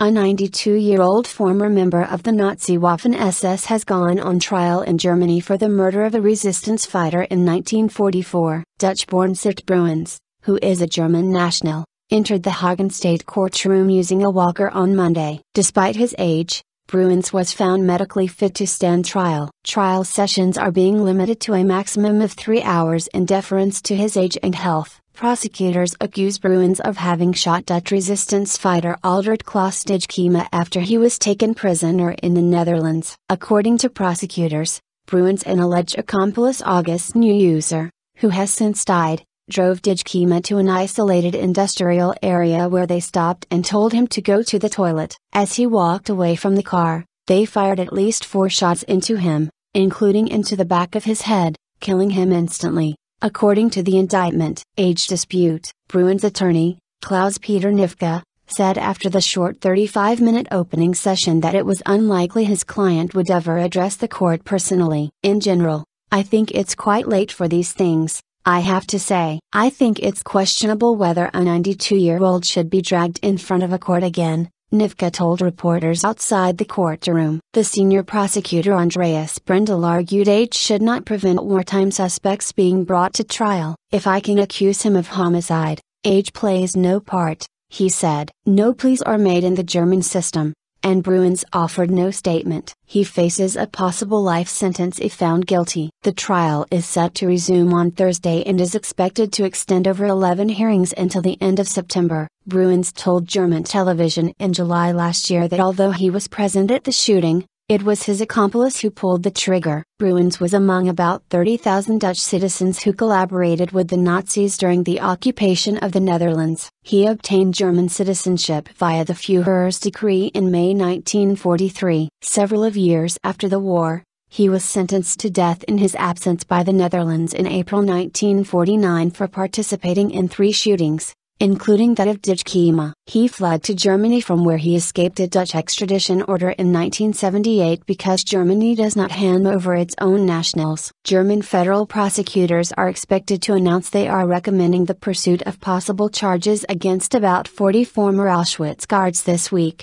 A 92 year old former member of the Nazi Waffen SS has gone on trial in Germany for the murder of a resistance fighter in 1944. Dutch born Sert Bruins, who is a German national, entered the Hagen State courtroom using a walker on Monday. Despite his age, Bruins was found medically fit to stand trial. Trial sessions are being limited to a maximum of three hours in deference to his age and health. Prosecutors accuse Bruins of having shot Dutch resistance fighter Aldert Klaas after he was taken prisoner in the Netherlands. According to prosecutors, Bruins and alleged accomplice August Nieuwser, who has since died, drove Dijkema to an isolated industrial area where they stopped and told him to go to the toilet. As he walked away from the car, they fired at least four shots into him, including into the back of his head, killing him instantly. According to the indictment, age dispute, Bruin's attorney, Klaus Peter Nifka, said after the short 35 minute opening session that it was unlikely his client would ever address the court personally. In general, I think it's quite late for these things, I have to say. I think it's questionable whether a 92 year old should be dragged in front of a court again, Nivka told reporters outside the courtroom. The senior prosecutor Andreas Brendel argued age should not prevent wartime suspects being brought to trial. If I can accuse him of homicide, age plays no part, he said. No pleas are made in the German system and Bruins offered no statement. He faces a possible life sentence if found guilty. The trial is set to resume on Thursday and is expected to extend over 11 hearings until the end of September. Bruins told German television in July last year that although he was present at the shooting, it was his accomplice who pulled the trigger. Bruins was among about 30,000 Dutch citizens who collaborated with the Nazis during the occupation of the Netherlands. He obtained German citizenship via the Fuhrer's decree in May 1943. Several of years after the war, he was sentenced to death in his absence by the Netherlands in April 1949 for participating in three shootings including that of Kima. He fled to Germany from where he escaped a Dutch extradition order in 1978 because Germany does not hand over its own nationals. German federal prosecutors are expected to announce they are recommending the pursuit of possible charges against about 40 former Auschwitz guards this week.